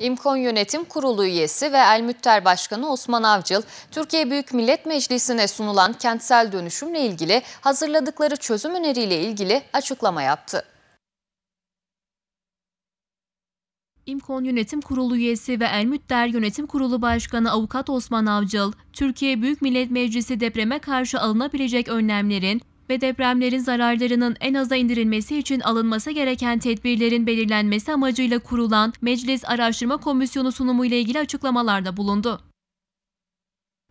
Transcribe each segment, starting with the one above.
İmkon Yönetim Kurulu üyesi ve El Mütter Başkanı Osman Avcıl, Türkiye Büyük Millet Meclisi'ne sunulan kentsel dönüşümle ilgili hazırladıkları çözüm öneriyle ilgili açıklama yaptı. İmkon Yönetim Kurulu üyesi ve Elmütter Yönetim Kurulu Başkanı Avukat Osman Avcıl, Türkiye Büyük Millet Meclisi depreme karşı alınabilecek önlemlerin ve depremlerin zararlarının en aza indirilmesi için alınması gereken tedbirlerin belirlenmesi amacıyla kurulan Meclis Araştırma Komisyonu sunumuyla ilgili açıklamalarda bulundu.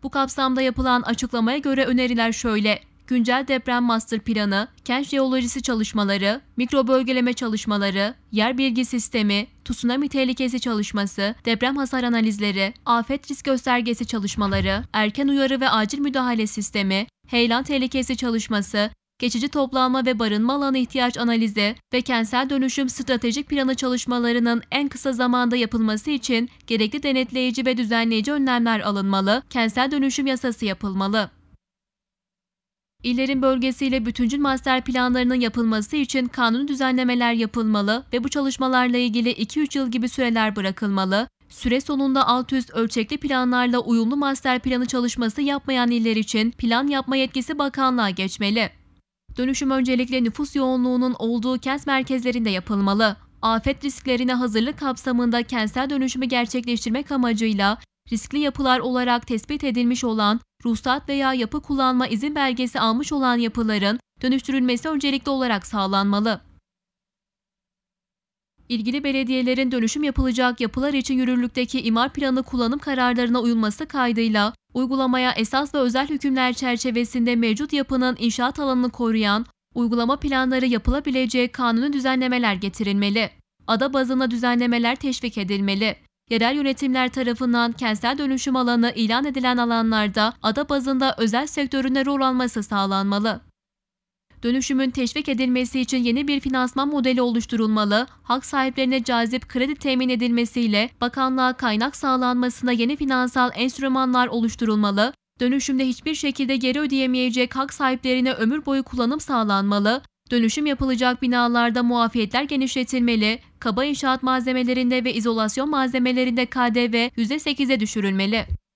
Bu kapsamda yapılan açıklamaya göre öneriler şöyle: güncel deprem master planı, kent jeolojisi çalışmaları, mikro bölgeleme çalışmaları, yer bilgi sistemi, tsunami tehlikesi çalışması, deprem hasar analizleri, afet risk göstergesi çalışmaları, erken uyarı ve acil müdahale sistemi, heyelan tehlikesi çalışması, geçici toplanma ve barınma alanı ihtiyaç analizi ve kentsel dönüşüm stratejik planı çalışmalarının en kısa zamanda yapılması için gerekli denetleyici ve düzenleyici önlemler alınmalı, kentsel dönüşüm yasası yapılmalı. İllerin bölgesiyle bütüncül master planlarının yapılması için kanun düzenlemeler yapılmalı ve bu çalışmalarla ilgili 2-3 yıl gibi süreler bırakılmalı, Süre sonunda alt üst ölçekli planlarla uyumlu master planı çalışması yapmayan iller için plan yapma yetkisi bakanlığa geçmeli. Dönüşüm öncelikle nüfus yoğunluğunun olduğu kent merkezlerinde yapılmalı. Afet risklerine hazırlık kapsamında kentsel dönüşümü gerçekleştirmek amacıyla riskli yapılar olarak tespit edilmiş olan ruhsat veya yapı kullanma izin belgesi almış olan yapıların dönüştürülmesi öncelikli olarak sağlanmalı. İlgili belediyelerin dönüşüm yapılacak yapılar için yürürlükteki imar planı kullanım kararlarına uyulması kaydıyla uygulamaya esas ve özel hükümler çerçevesinde mevcut yapının inşaat alanını koruyan uygulama planları yapılabilecek kanunu düzenlemeler getirilmeli. Ada bazında düzenlemeler teşvik edilmeli. Yerel yönetimler tarafından kentsel dönüşüm alanı ilan edilen alanlarda ada bazında özel sektörün rol alması sağlanmalı. Dönüşümün teşvik edilmesi için yeni bir finansman modeli oluşturulmalı, hak sahiplerine cazip kredi temin edilmesiyle bakanlığa kaynak sağlanmasına yeni finansal enstrümanlar oluşturulmalı, dönüşümde hiçbir şekilde geri ödeyemeyecek hak sahiplerine ömür boyu kullanım sağlanmalı, dönüşüm yapılacak binalarda muafiyetler genişletilmeli, kaba inşaat malzemelerinde ve izolasyon malzemelerinde KDV %8'e düşürülmeli.